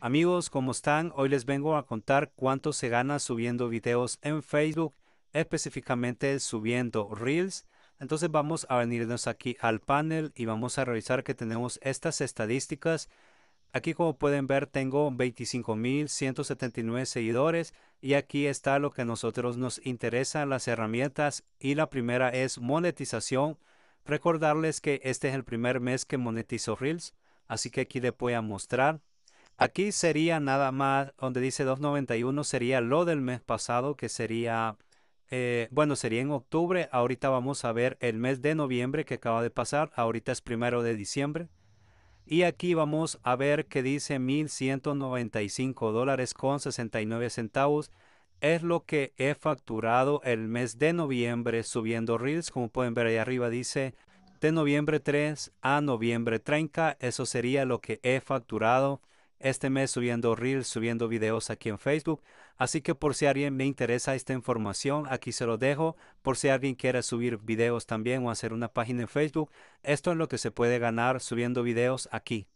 Amigos, ¿cómo están? Hoy les vengo a contar cuánto se gana subiendo videos en Facebook, específicamente subiendo Reels. Entonces vamos a venirnos aquí al panel y vamos a revisar que tenemos estas estadísticas. Aquí como pueden ver tengo 25.179 seguidores y aquí está lo que a nosotros nos interesa, las herramientas y la primera es monetización. Recordarles que este es el primer mes que monetizo Reels, así que aquí les voy a mostrar Aquí sería nada más, donde dice 291, sería lo del mes pasado, que sería, eh, bueno, sería en octubre. Ahorita vamos a ver el mes de noviembre que acaba de pasar. Ahorita es primero de diciembre. Y aquí vamos a ver que dice 1.195 dólares con 69 centavos. Es lo que he facturado el mes de noviembre subiendo Reels. Como pueden ver ahí arriba dice de noviembre 3 a noviembre 30. Eso sería lo que he facturado este mes subiendo reels, subiendo videos aquí en Facebook. Así que por si a alguien me interesa esta información, aquí se lo dejo. Por si alguien quiere subir videos también o hacer una página en Facebook, esto es lo que se puede ganar subiendo videos aquí.